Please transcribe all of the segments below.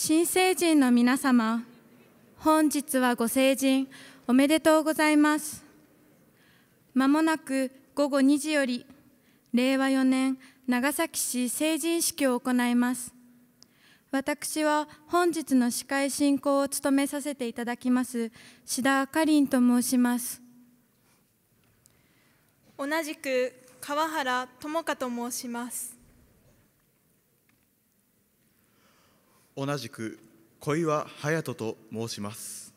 新成人の皆様、本日はご成人おめでとうございます。まもなく午後2時より、令和4年長崎市成人式を行います。私は本日の司会進行を務めさせていただきます、志田かりんと申します。同じく川原智香と申します。同じく小岩隼人と申します。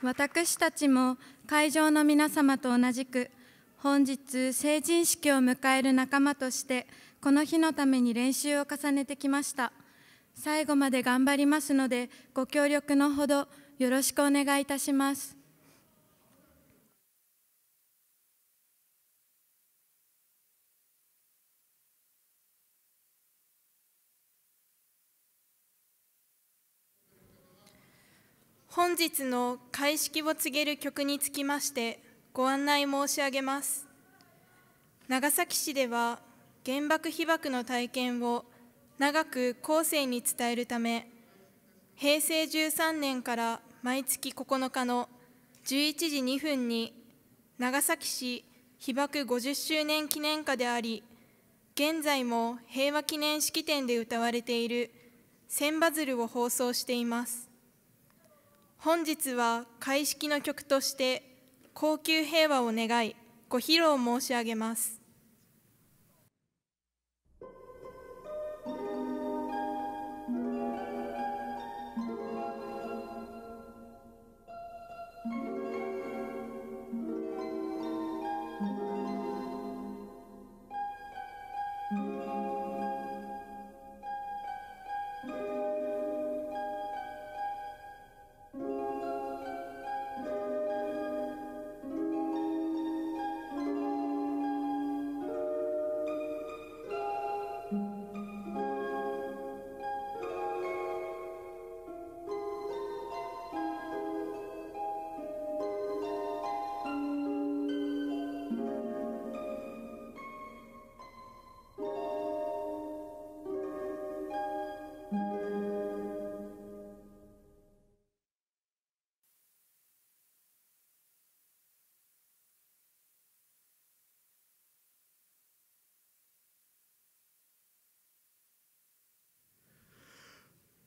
私たちも会場の皆様と同じく本日成人式を迎える仲間としてこの日のために練習を重ねてきました最後まで頑張りますのでご協力のほどよろしくお願いいたします本日の開式を告げる曲につきましてご案内申し上げます長崎市では原爆被爆の体験を長く後世に伝えるため平成13年から毎月9日の11時2分に長崎市被爆50周年記念歌であり現在も平和記念式典で歌われている「千羽鶴」を放送しています本日は開式の曲として「高級平和を願い」ご披露申し上げます。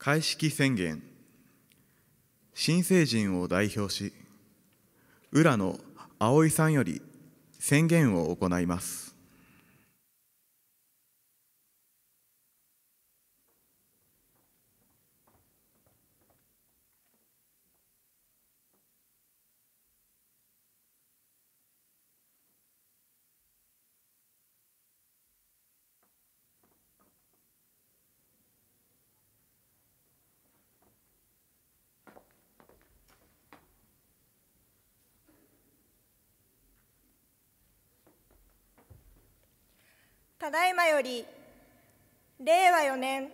開式宣言新成人を代表し浦野葵さんより宣言を行いますただいまより令和4年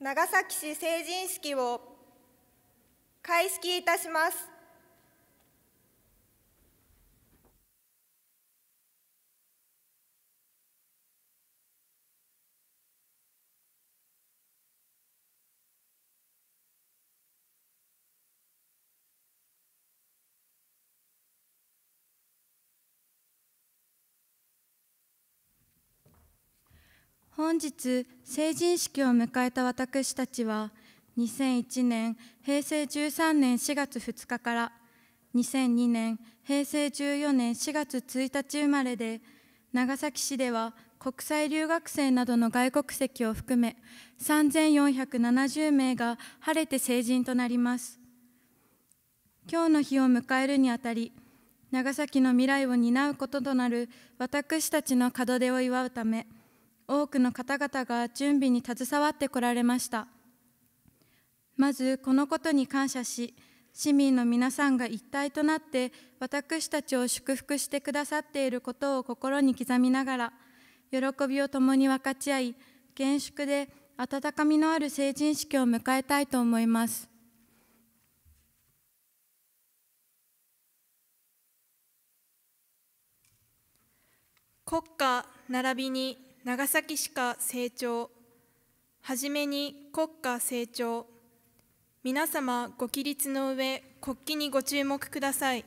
長崎市成人式を開式いたします。本日成人式を迎えた私たちは2001年平成13年4月2日から2002年平成14年4月1日生まれで長崎市では国際留学生などの外国籍を含め3470名が晴れて成人となります今日の日を迎えるにあたり長崎の未来を担うこととなる私たちの門出を祝うため多くの方々が準備に携わってこられましたまずこのことに感謝し市民の皆さんが一体となって私たちを祝福してくださっていることを心に刻みながら喜びを共に分かち合い厳粛で温かみのある成人式を迎えたいと思います。国家並びに長崎市か成長はじめに国家成長皆様ご起立の上国旗にご注目ください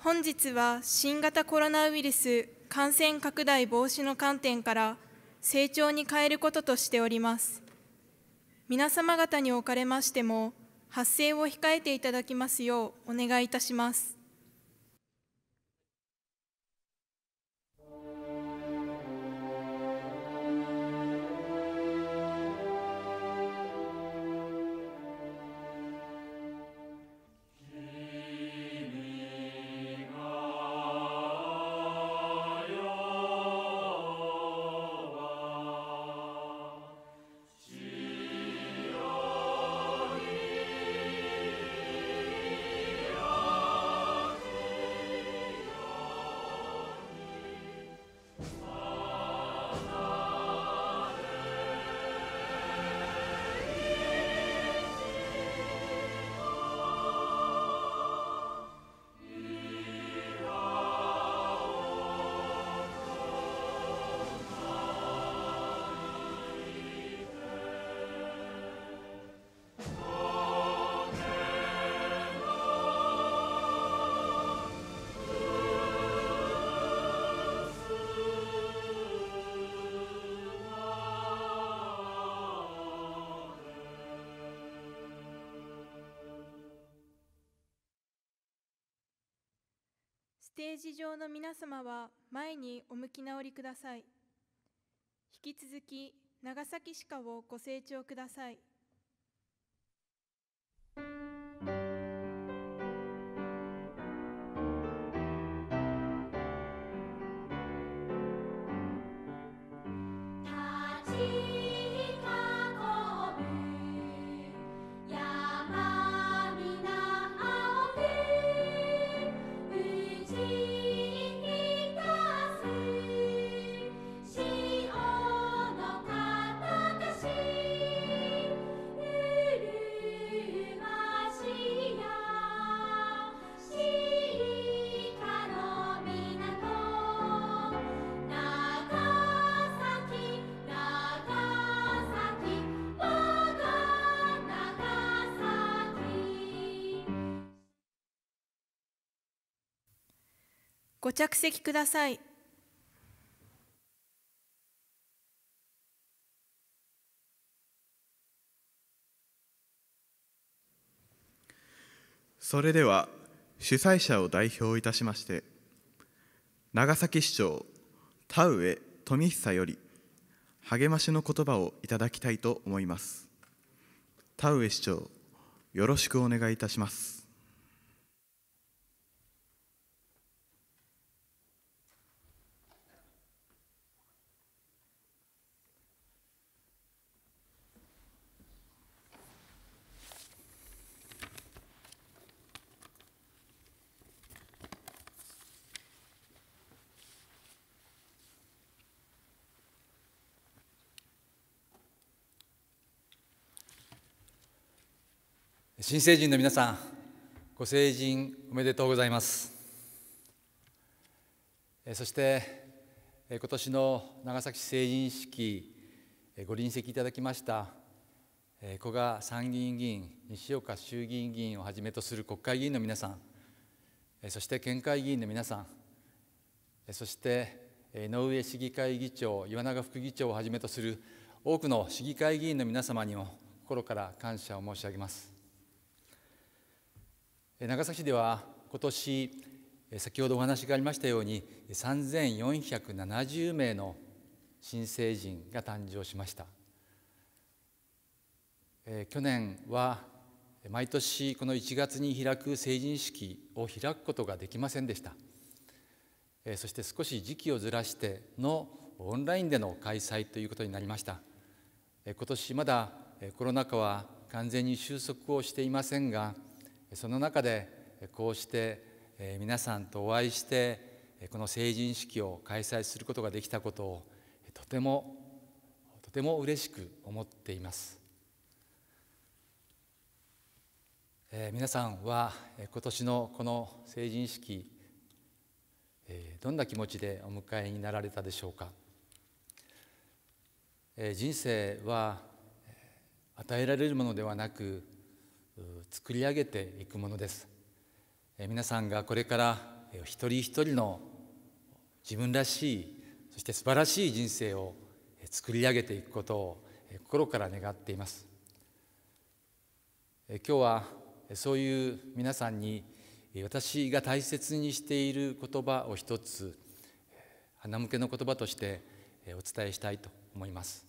本日は新型コロナウイルス感染拡大防止の観点から成長に変えることとしております皆様方におかれましても発声を控えていただきますようお願いいたしますステージ上の皆様は前にお向き直りください。引き続き長崎歯科をご清聴ください。ご着席ください。それでは主催者を代表いたしまして長崎市長田上富久より励ましの言葉をいただきたいと思います田上市長よろしくお願いいたします新成人の皆さんご成人おめでとうございますそして今年の長崎市成人式ご臨席いただきました古賀参議院議員西岡衆議院議員をはじめとする国会議員の皆さんそして県会議員の皆さんそして井上市議会議長岩永副議長をはじめとする多くの市議会議員の皆様にも心から感謝を申し上げます長崎市では今年先ほどお話がありましたように3470名の新成人が誕生しました、え去年は毎年この1月に開く成人式を開くことができませんでした、えそして少し時期をずらしてのオンラインでの開催ということになりました、え今年まだコロナ禍は完全に収束をしていませんがその中でこうして皆さんとお会いしてこの成人式を開催することができたことをとてもとても嬉しく思っています、えー、皆さんは今年のこの成人式、えどんな気持ちでお迎えになられたでしょうか、え人生は与えられるものではなく作り上げていくものです皆さんがこれから一人一人の自分らしいそして素晴らしい人生を作り上げていくことを心から願っています今日はそういう皆さんに私が大切にしている言葉を一つ花向けの言葉としてお伝えしたいと思います、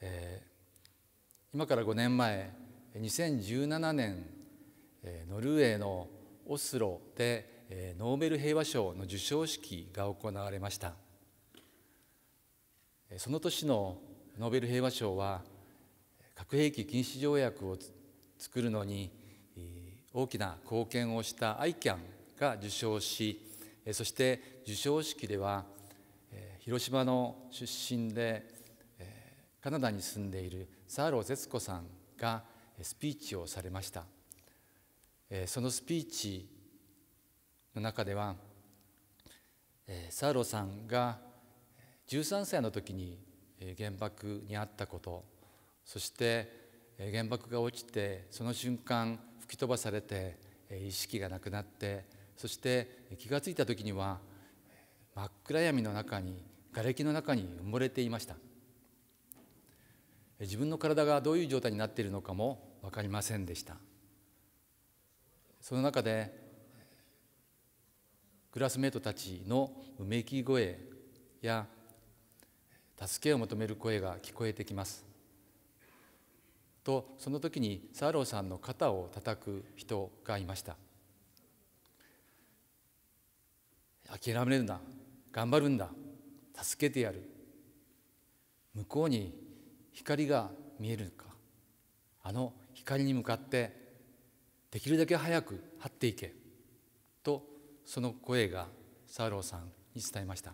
え今から5年前2017年ノルウェーのオスロでノーベル平和賞の授賞式が行われましたその年のノーベル平和賞は核兵器禁止条約を作るのに大きな貢献をした ICAN が受賞しそして授賞式では広島の出身でカナダに住んでいるサーロー節子さんがスピーチをされましたそのスピーチの中ではサーローさんが13歳の時に原爆にあったことそして原爆が落ちてその瞬間吹き飛ばされて意識がなくなってそして気が付いた時には真っ暗闇の中に瓦礫の中に埋もれていました。自分の体がどういう状態になっているのかも分かりませんでしたその中でクラスメートたちのうめき声や助けを求める声が聞こえてきますとその時にサーローさんの肩を叩く人がいました諦めるな頑張るんだ助けてやる向こうに光が見えるかあの光に向かってできるだけ早く張っていけとその声がサーローさんに伝えました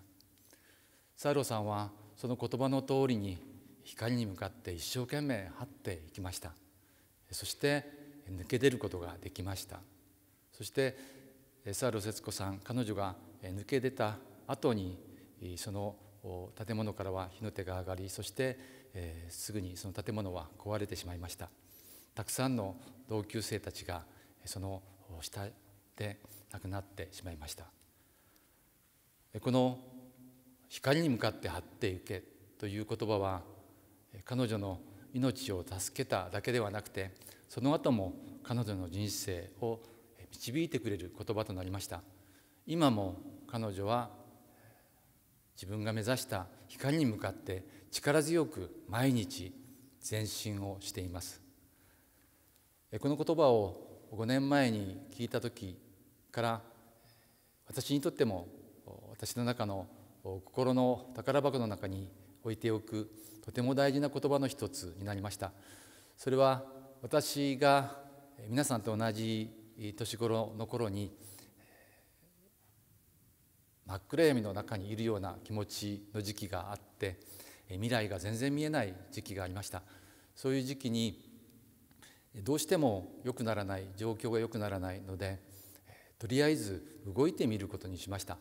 サーローさんはその言葉の通りに光に向かって一生懸命張っていきましたそして抜け出ることができましたそしてサーロ節子さん彼女が抜け出た後にその建物からは火の手が上がりそしてえー、すぐにその建物は壊れてしまいましたたくさんの同級生たちがその下で亡くなってしまいましたこの「光に向かって張ってゆけ」という言葉は彼女の命を助けただけではなくてその後も彼女の人生を導いてくれる言葉となりました今も彼女は自分が目指した光に向かって力強く毎日前進をしていますこの言葉を5年前に聞いた時から私にとっても私の中の心の宝箱の中に置いておくとても大事な言葉の一つになりましたそれは私が皆さんと同じ年頃の頃に真っ暗闇の中にいるような気持ちの時期があって未来が全然見えない時期がありましたそういう時期にどうしても良くならない状況が良くならないのでとりあえず動いてみることにしました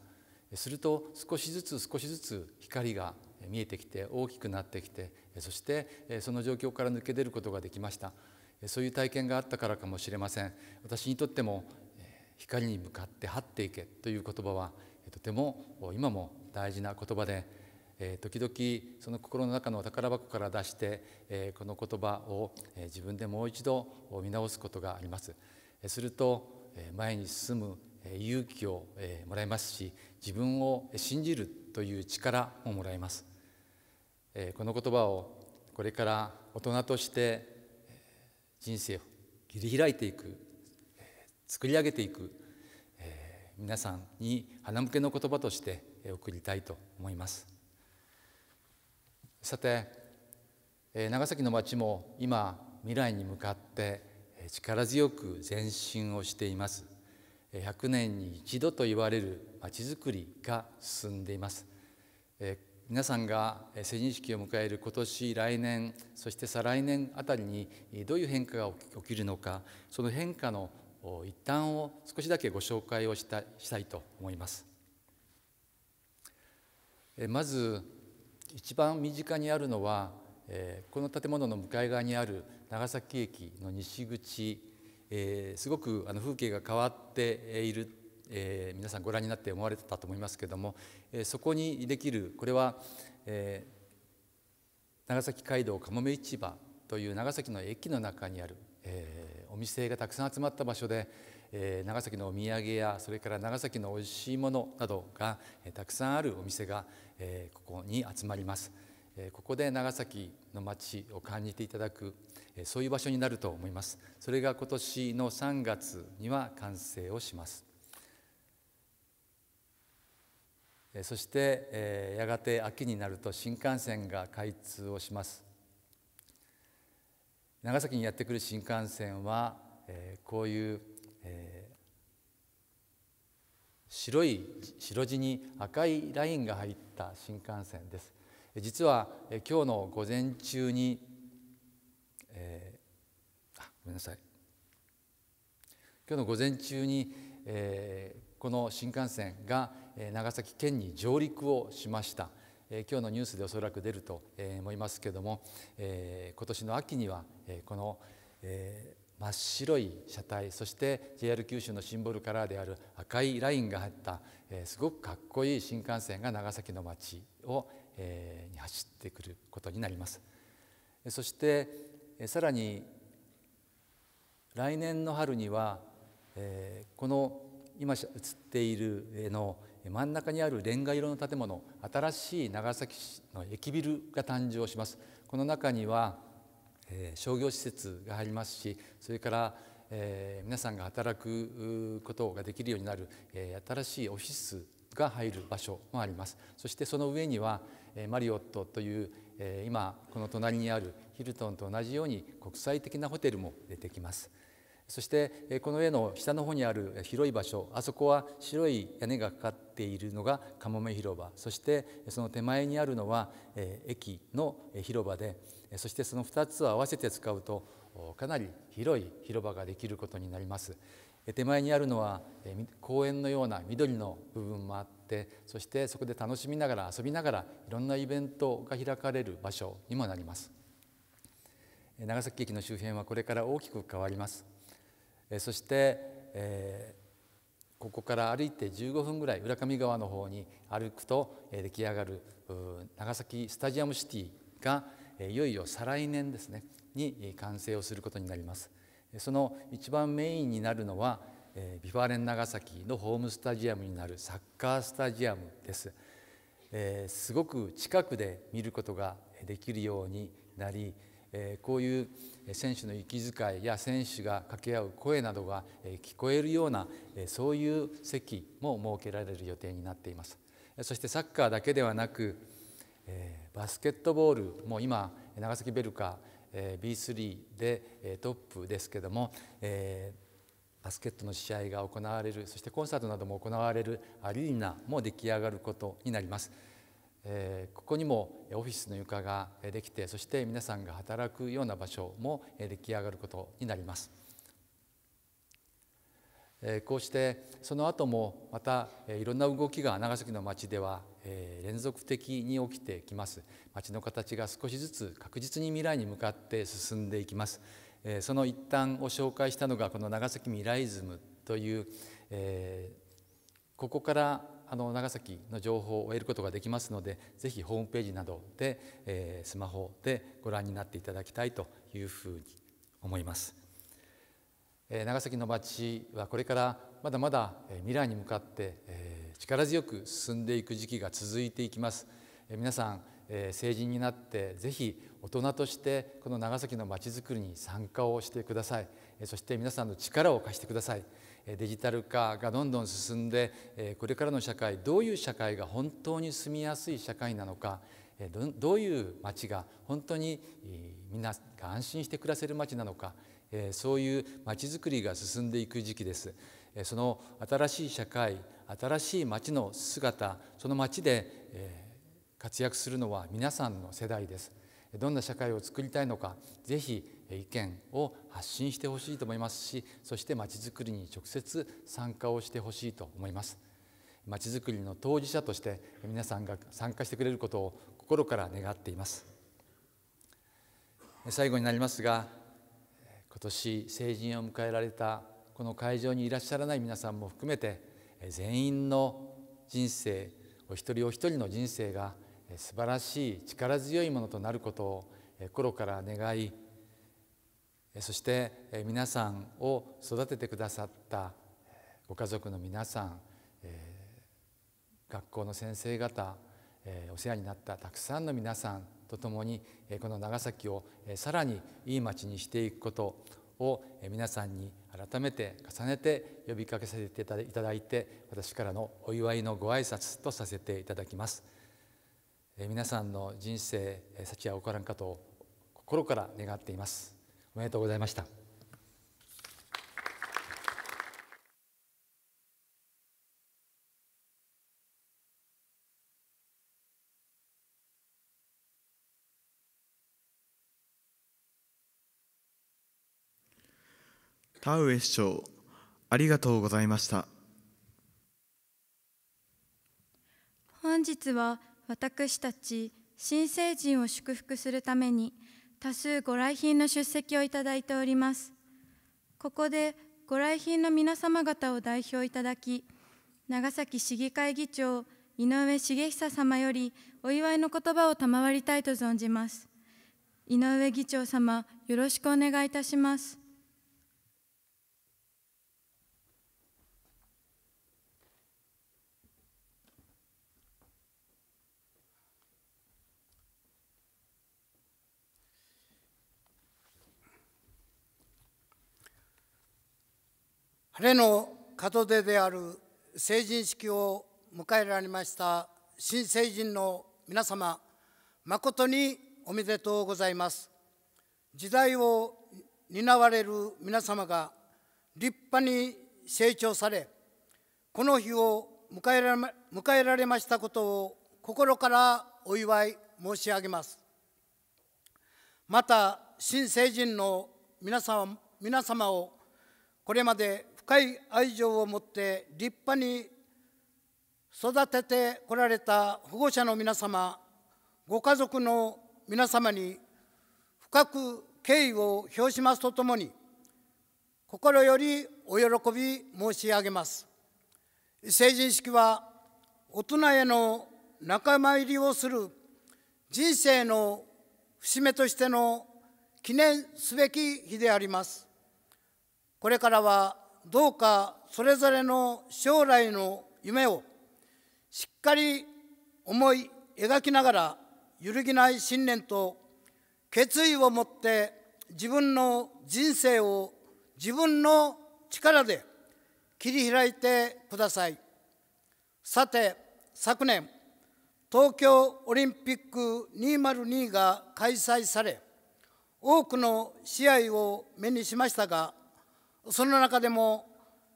すると少しずつ少しずつ光が見えてきて大きくなってきてそしてその状況から抜け出ることができましたそういう体験があったからかもしれません私にとっても光に向かって張っていけという言葉はとても今も大事な言葉で、時々その心の中の宝箱から出して、この言葉を、自分でもう一度見直すことがあります。すると、前に進む勇気を、もらえますし自分を信じるという力ももらえます。この言葉をこれから大人として人生を切り開いていく作り上げていく皆さんに花向けの言葉として送りたいと思いますさて長崎の町も今未来に向かって力強く前進をしています100年に一度と言われる町づくりが進んでいます皆さんが成人式を迎える今年来年そして再来年あたりにどういう変化が起きるのかその変化の一端を少しだけご紹介をしたしたいと思います。まず一番身近にあるのはこの建物の向かい側にある長崎駅の西口すごく風景が変わっているえ皆さんご覧になって思われてたと思いますけども、えそこにできるこれは、え長崎街道かもめ市場という長崎の駅の中にあるえー、お店がたくさん集まった場所で、えー、長崎のお土産やそれから長崎のおいしいものなどが、えー、たくさんあるお店が、えここに集まります、えここで長崎の街を感じていただく、えそういう場所になると思いますそれが今年の3月には完成をしますそして、えやがて秋になると新幹線が開通をします長崎にやってくる新幹線は、えー、こういう、えー、白い白地に赤いラインが入った新幹線です実は、えー、今日の午前中に、えー、あごめんなさい今日の午前中に、えー、この新幹線が長崎県に上陸をしました。え今日のニュースでおそらく出ると思いますけれども、え今年の秋には、えこの、え真っ白い車体そして JR 九州のシンボルカラーである赤いラインが入った、えすごくかっこいい新幹線が長崎の町を、えに走ってくることになります。そして、えさらに来年の春には、えこの今映っている絵の、真ん中にあるレンガ色の建物新しい長崎市の駅ビルが誕生しますこの中には、え商業施設が入りますしそれから、え皆さんが働くことができるようになる、え新しいオフィスが入る場所もありますそしてその上には、えマリオットという、え今この隣にあるヒルトンと同じように国際的なホテルも出てきます。そしてこの絵の下の方にある広い場所あそこは白い屋根がかかっているのがかもめ広場そしてその手前にあるのは駅の広場でそしてその2つを合わせて使うとかなり広い広場ができることになります。手前にあるのは公園のような緑の部分もあってそしてそこで楽しみながら遊びながらいろんなイベントが開かれる場所にもなります長崎駅の周辺はこれから大きく変わりますえそして、えここから歩いて15分ぐらい浦上川の方に歩くと、え出来上がる長崎スタジアムシティが、えいよいよ再来年ですねに完成をすることになります。その一番メインになるのは、えビファーレン長崎のホームスタジアムになるサッカースタジアムです。えすごく近くで見ることができるようになりえこういう選手の息遣いや選手が掛け合う声などが聞こえるようなそういう席も設けられる予定になっていますそしてサッカーだけではなくバスケットボールも今長崎ベルカ B3 でトップですけどもバスケットの試合が行われるそしてコンサートなども行われるアリーナも出来上がることになります。えここにもオフィスの床ができてそして皆さんが働くような場所も出来上がることになりますこうしてその後もまたいろんな動きが長崎の町では連続的に起きてきます町の形が少しずつ確実に未来に向かって進んでいきますその一端を紹介したのがこの長崎未来ズムというここからあの長崎の情報を得ることができますのでぜひホームページなどで、えー、スマホでご覧になっていただきたいというふうに思います。えー、長崎の町はこれからまだまだ未来に向かって、えー、力強く進んでいく時期が続いていきます。えー、皆さん、えー、成人になってぜひ大人としてこの長崎のまちづくりに参加をしてください、えー、そして皆さんの力を貸してください。デジタル化がどんどん進んでこれからの社会どういう社会が本当に住みやすい社会なのかどういう街が本当にみんなが安心して暮らせる街なのかそういう街づくりが進んでいく時期ですその新しい社会新しい街の姿その街で活躍するのは皆さんの世代です。どんな社会を作りたいのかぜひ意見を発信してほしいと思いますしそしてまちづくりに直接参加をしてほしいと思いますまちづくりの当事者として皆さんが参加してくれることを心から願っています最後になりますが今年成人を迎えられたこの会場にいらっしゃらない皆さんも含めて全員の人生お一人お一人の人生が素晴らしい力強いものとなることを心から願いそして皆さんを育ててくださったご家族の皆さん学校の先生方お世話になったたくさんの皆さんとともにこの長崎をさらにいい町にしていくことを皆さんに改めて重ねて呼びかけさせていただいて私からのお祝いのご挨拶とさせていただきます。皆さんの人生幸は起こらんかと心から願っていますおめでとうございました田上市長ありがとうございました本日は私たち新成人を祝福するために多数ご来賓の出席をいただいておりますここでご来賓の皆様方を代表いただき長崎市議会議長井上茂久様よりお祝いの言葉を賜りたいと存じます井上議長様よろしくお願いいたします晴れの門出である成人式を迎えられました新成人の皆様誠におめでとうございます時代を担われる皆様が立派に成長されこの日を迎えられ迎えられましたことを心からお祝い申し上げますまた新成人の皆様皆様をこれまで深い愛情を持って立派に育ててこられた保護者の皆様ご家族の皆様に深く敬意を表しますとともに心よりお喜び申し上げます成人式は大人への仲間入りをする人生の節目としての記念すべき日でありますこれからはどうかそれぞれの将来の夢をしっかり思い描きながら揺るぎない信念と決意を持って自分の人生を自分の力で切り開いてくださいさて昨年東京オリンピック2 0 2が開催され多くの試合を目にしましたがその中でも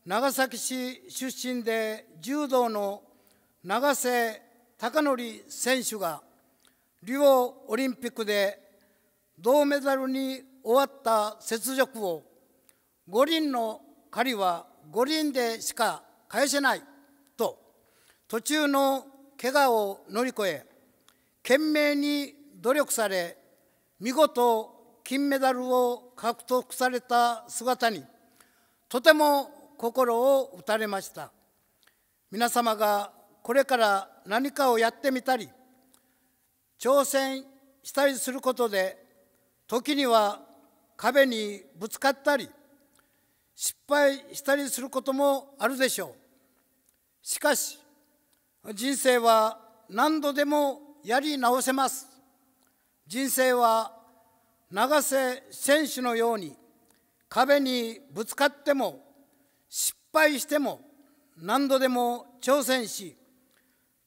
長崎市出身で柔道の長瀬貴則選手がリオオリンピックで銅メダルに終わった雪辱を五輪の狩りは五輪でしか返せないと途中の怪我を乗り越え懸命に努力され見事金メダルを獲得された姿にとても心を打たれました皆様がこれから何かをやってみたり挑戦したりすることで時には壁にぶつかったり失敗したりすることもあるでしょうしかし人生は何度でもやり直せます人生は永瀬選手のように壁にぶつかっても失敗しても何度でも挑戦し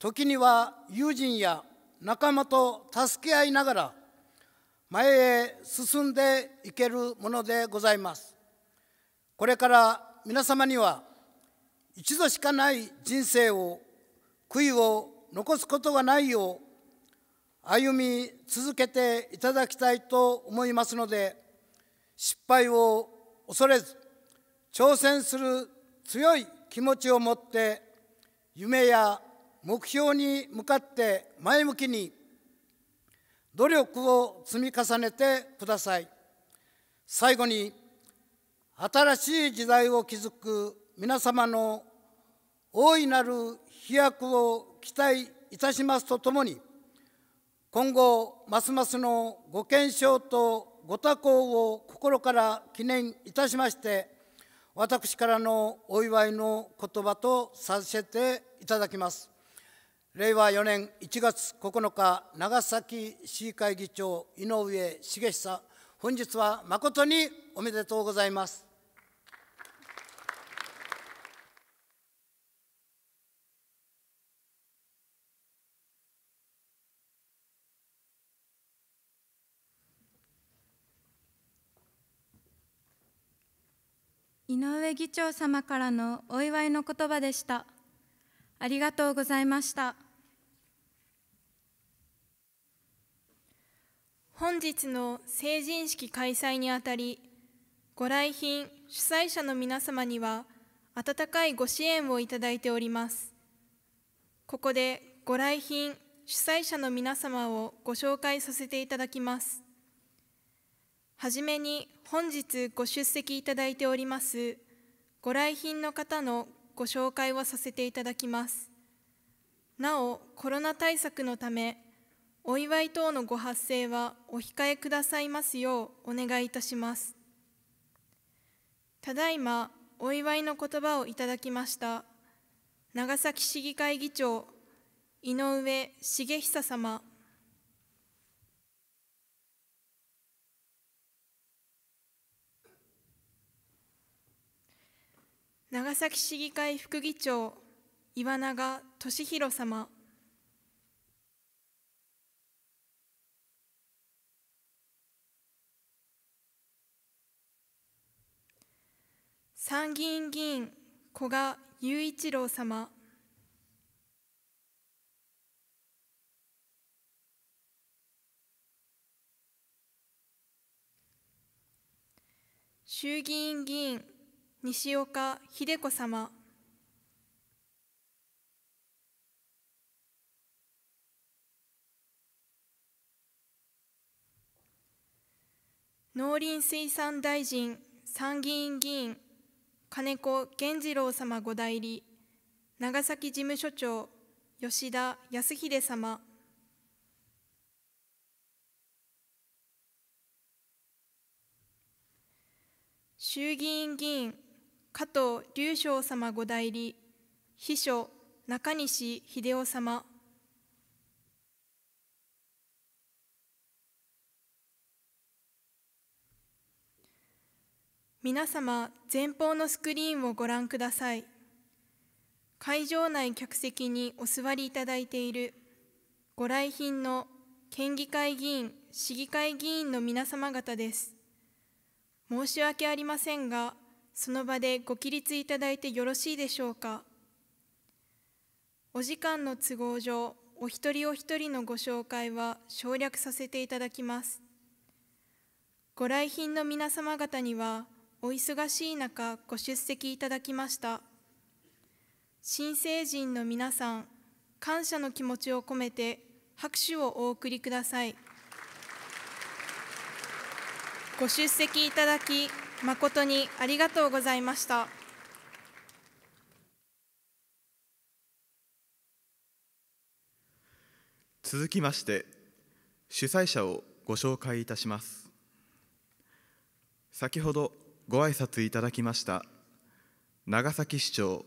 時には友人や仲間と助け合いながら前へ進んでいけるものでございますこれから皆様には一度しかない人生を悔いを残すことがないよう歩み続けていただきたいと思いますので失敗を恐れず挑戦する強い気持ちを持って夢や目標に向かって前向きに努力を積み重ねてください最後に新しい時代を築く皆様の大いなる飛躍を期待いたしますとともに今後ますますのご健勝とご多幸を心から記念いたしまして私からのお祝いの言葉とさせていただきます令和4年1月9日長崎市議会議長井上茂久本日は誠におめでとうございます上議長様からのお祝いの言葉でした。ありがとうございました。本日の成人式開催にあたり、ご来賓、主催者の皆様には、温かいご支援をいただいております。ここでご来賓、主催者の皆様をご紹介させていただきます。はじめに本日ご出席いただいておりますご来賓の方のご紹介をさせていただきます。なお、コロナ対策のため、お祝い等のご発声はお控えくださいますようお願いいたします。ただいま、お祝いの言葉をいただきました。長崎市議会議長、井上茂久様。長崎市議会副議長岩永俊弘様参議院議員古賀雄一郎様衆議院議員西岡秀子様農林水産大臣参議院議員金子源次郎様ご代理長崎事務所長吉田康秀様衆議院議員加藤隆昌様ご代理秘書中西秀夫様皆様前方のスクリーンをご覧ください会場内客席にお座りいただいているご来賓の県議会議員市議会議員の皆様方です申し訳ありませんがその場でご起立いただいてよろしいでしょうかお時間の都合上お一人お一人のご紹介は省略させていただきますご来賓の皆様方にはお忙しい中ご出席いただきました新成人の皆さん感謝の気持ちを込めて拍手をお送りくださいご出席いただき誠にありがとうございました。続きまして主催者をご紹介いたします先ほどご挨拶いただきました長崎市長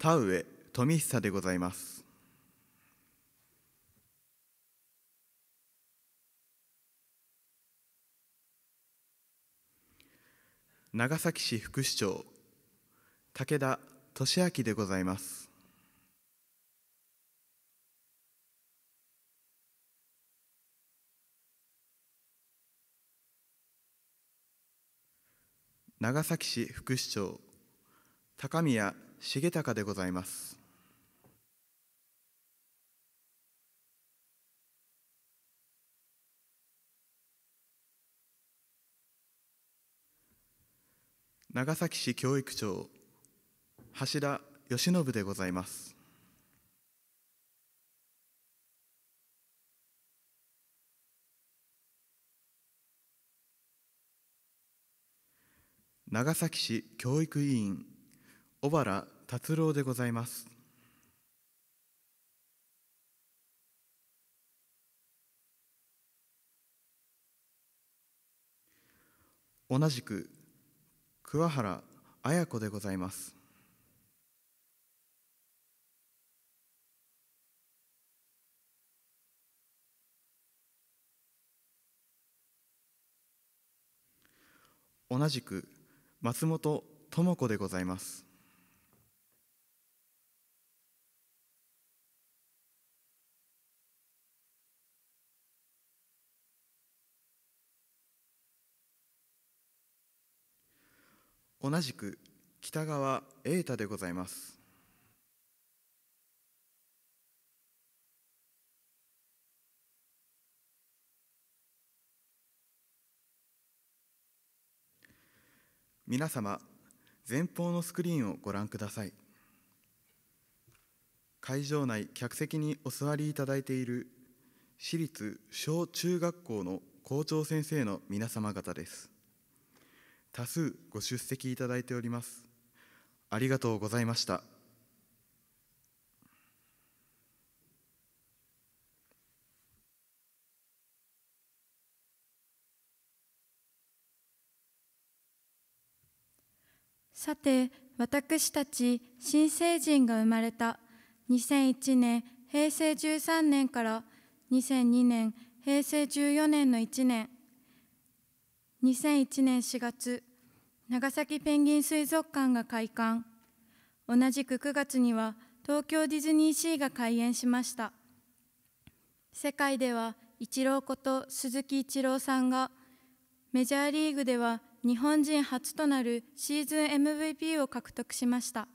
田上富久でございます長崎市副市長武田俊明でございます長崎市副市長高宮重隆でございます長崎市教育長橋田義信でございます長崎市教育委員小原達郎でございます同じく桑原綾子でございます同じく松本智子でございます同じく北川瑛太でございます。皆様前方のスクリーンをご覧ください会場内客席にお座りいただいている私立小中学校の校長先生の皆様方です多数ご出席いただいております。ありがとうございました。さて、私たち新成人が生まれた2001年平成13年から2002年平成14年の1年2001年4月長崎ペンギン水族館が開館同じく9月には東京ディズニーシーが開園しました世界ではイチローこと鈴木一郎さんがメジャーリーグでは日本人初となるシーズン MVP を獲得しました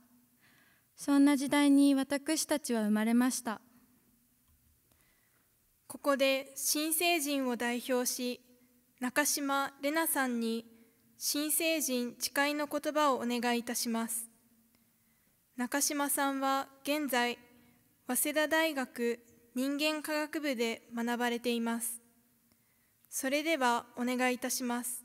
そんな時代に私たちは生まれましたここで新成人を代表し中島玲奈さんに新成人誓いの言葉をお願いいたします中島さんは現在早稲田大学人間科学部で学ばれていますそれではお願いいたします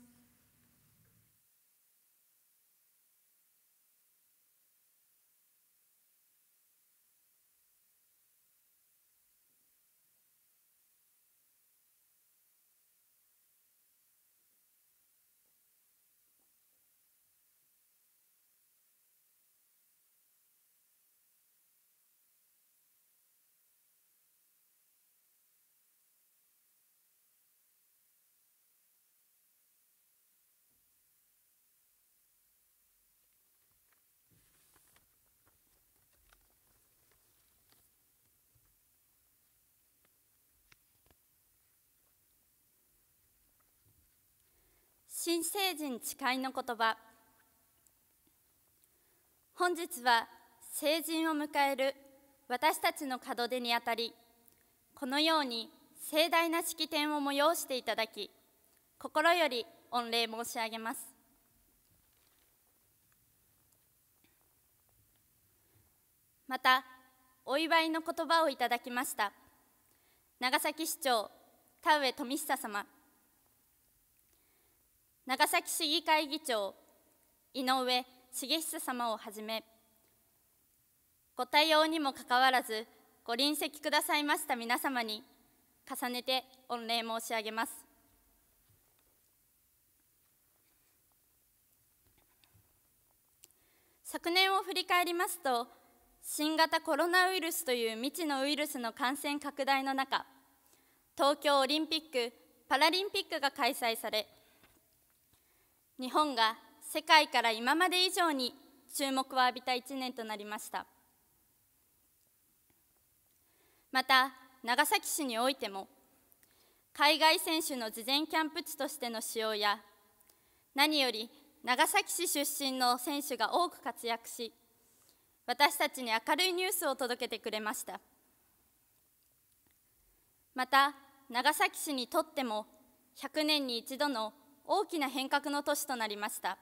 新成人誓いの言葉本日は成人を迎える私たちの門出にあたりこのように盛大な式典を催していただき心より御礼申し上げますまたお祝いの言葉をいただきました長崎市長田上富久様長崎市議会議長井上重久様をはじめご対応にもかかわらずご臨席くださいました皆様に重ねて御礼申し上げます。昨年を振り返りますと新型コロナウイルスという未知のウイルスの感染拡大の中東京オリンピック・パラリンピックが開催され日本が世界から今まで以上に注目を浴びた1年となりましたまた長崎市においても海外選手の事前キャンプ地としての使用や何より長崎市出身の選手が多く活躍し私たちに明るいニュースを届けてくれましたまた長崎市にとっても100年に一度の大きな変革の年となりました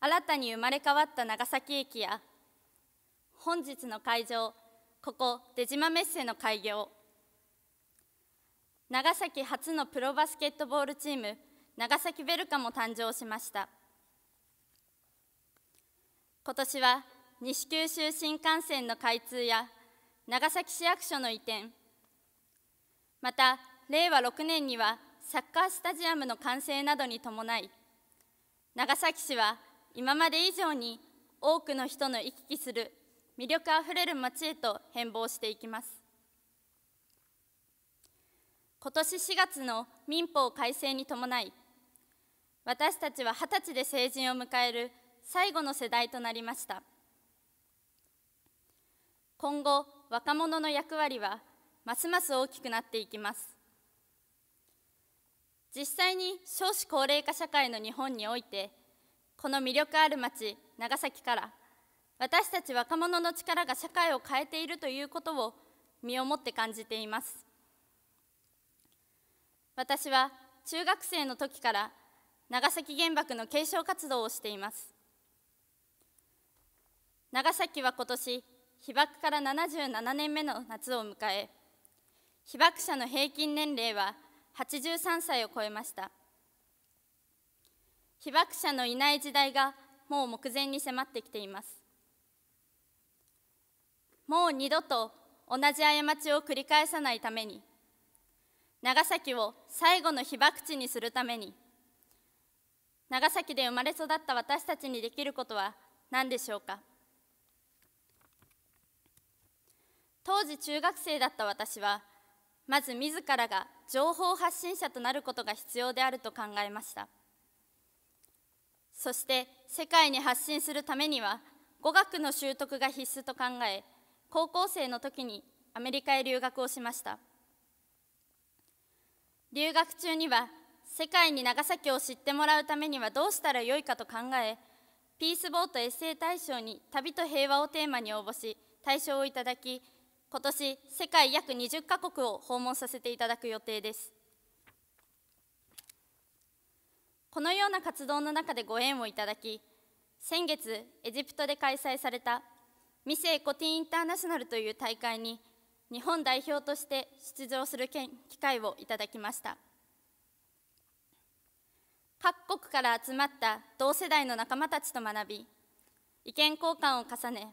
新たに生まれ変わった長崎駅や本日の会場ここ出島メッセの開業長崎初のプロバスケットボールチーム長崎ベルカも誕生しました今年は西九州新幹線の開通や長崎市役所の移転また令和6年にはサッカースタジアムの完成などに伴い長崎市は今まで以上に多くの人の行き来する魅力あふれる街へと変貌していきます今年4月の民法改正に伴い私たちは二十歳で成人を迎える最後の世代となりました今後若者の役割はますます大きくなっていきます実際に少子高齢化社会の日本においてこの魅力ある町長崎から私たち若者の力が社会を変えているということを身をもって感じています私は中学生の時から長崎原爆の継承活動をしています長崎は今年被爆から77年目の夏を迎え被爆者の平均年齢は83歳を超えました被爆者のいない時代がもう目前に迫ってきていますもう二度と同じ過ちを繰り返さないために長崎を最後の被爆地にするために長崎で生まれ育った私たちにできることは何でしょうか当時中学生だった私はまず自らが情報発信者となることが必要であると考えましたそして世界に発信するためには語学の習得が必須と考え高校生の時にアメリカへ留学をしました留学中には世界に長崎を知ってもらうためにはどうしたらよいかと考えピースボートエッセイ大賞に旅と平和をテーマに応募し大賞をいただき今年世界約20カ国を訪問させていただく予定ですこのような活動の中でご縁をいただき先月エジプトで開催されたミセエコティインターナショナルという大会に日本代表として出場する機会をいただきました各国から集まった同世代の仲間たちと学び意見交換を重ね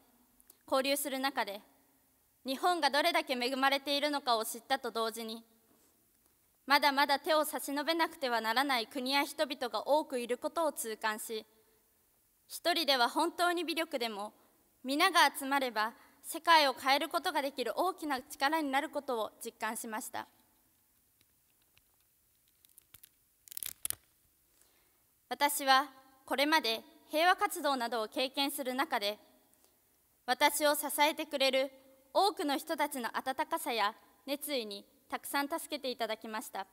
交流する中で日本がどれだけ恵まれているのかを知ったと同時にまだまだ手を差し伸べなくてはならない国や人々が多くいることを痛感し一人では本当に微力でも皆が集まれば世界を変えることができる大きな力になることを実感しました私はこれまで平和活動などを経験する中で私を支えてくれる多くの人たちの温かさや熱意にたくさん助けていただきました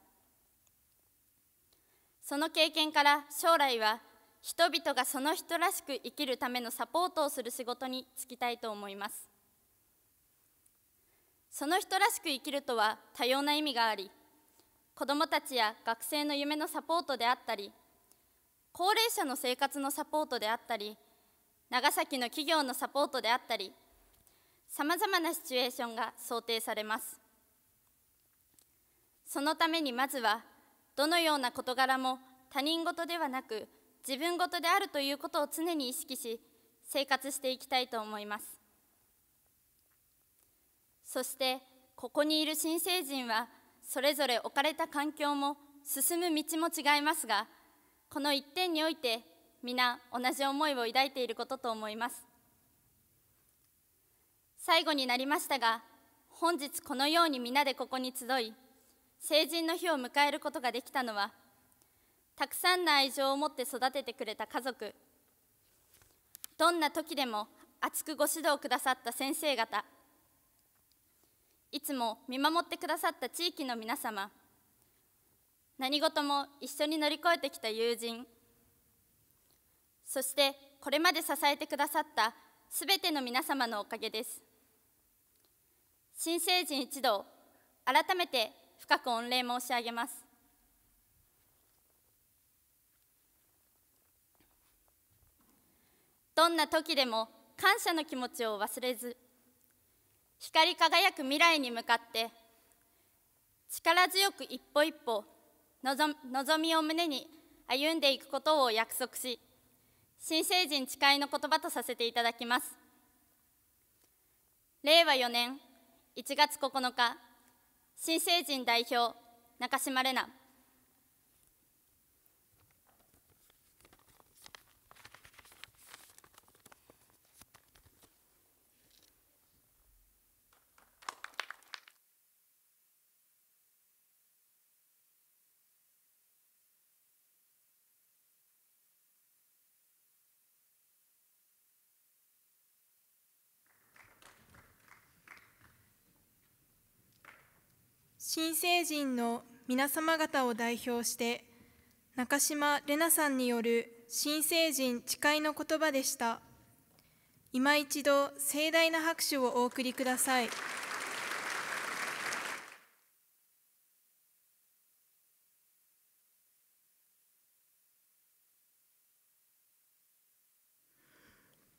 その経験から将来は人々がその人らしく生きるためのサポートをする仕事に就きたいと思いますその人らしく生きるとは多様な意味があり子どもたちや学生の夢のサポートであったり高齢者の生活のサポートであったり長崎の企業のサポートであったりさまざまなシチュエーションが想定されますそのためにまずはどのような事柄も他人事ではなく自分事であるということを常に意識し生活していきたいと思いますそしてここにいる新成人はそれぞれ置かれた環境も進む道も違いますがこの一点において皆同じ思いを抱いていることと思います最後になりましたが本日このように皆でここに集い成人の日を迎えることができたのはたくさんの愛情を持って育ててくれた家族どんな時でも熱くご指導くださった先生方いつも見守ってくださった地域の皆様何事も一緒に乗り越えてきた友人そしてこれまで支えてくださったすべての皆様のおかげです新成人一同改めて深く御礼申し上げますどんな時でも感謝の気持ちを忘れず光り輝く未来に向かって力強く一歩一歩望みを胸に歩んでいくことを約束し新成人誓いの言葉とさせていただきます令和4年1月9日新成人代表中島玲奈新成人の皆様方を代表して中島玲奈さんによる新成人誓いの言葉でした今一度盛大な拍手をお送りください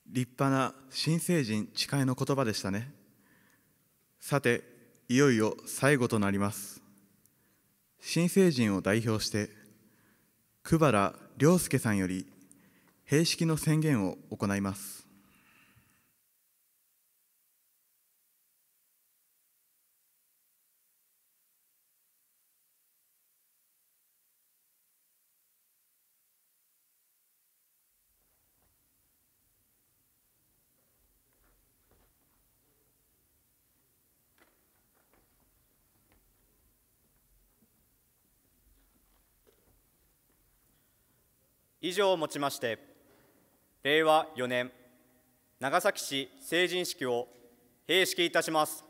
立派な新成人誓いの言葉でしたねさていよいよ最後となります新成人を代表して久原良介さんより閉式の宣言を行います以上をもちまして令和4年長崎市成人式を閉式いたします。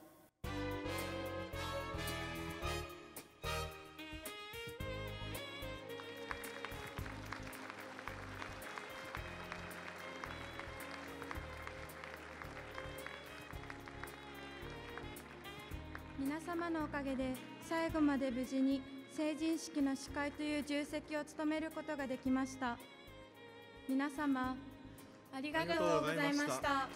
皆様のおかげで最後まで無事に成人式の司会という重責を務めることができました皆様ありがとうございました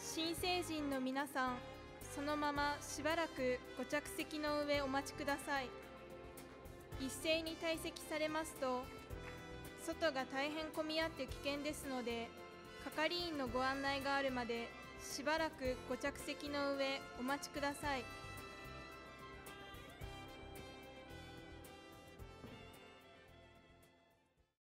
新成人の皆さんそのまましばらくご着席の上お待ちください一斉に退席されますと外が大変混み合って危険ですので係員のご案内があるまでしばらくご着席の上お待ちください。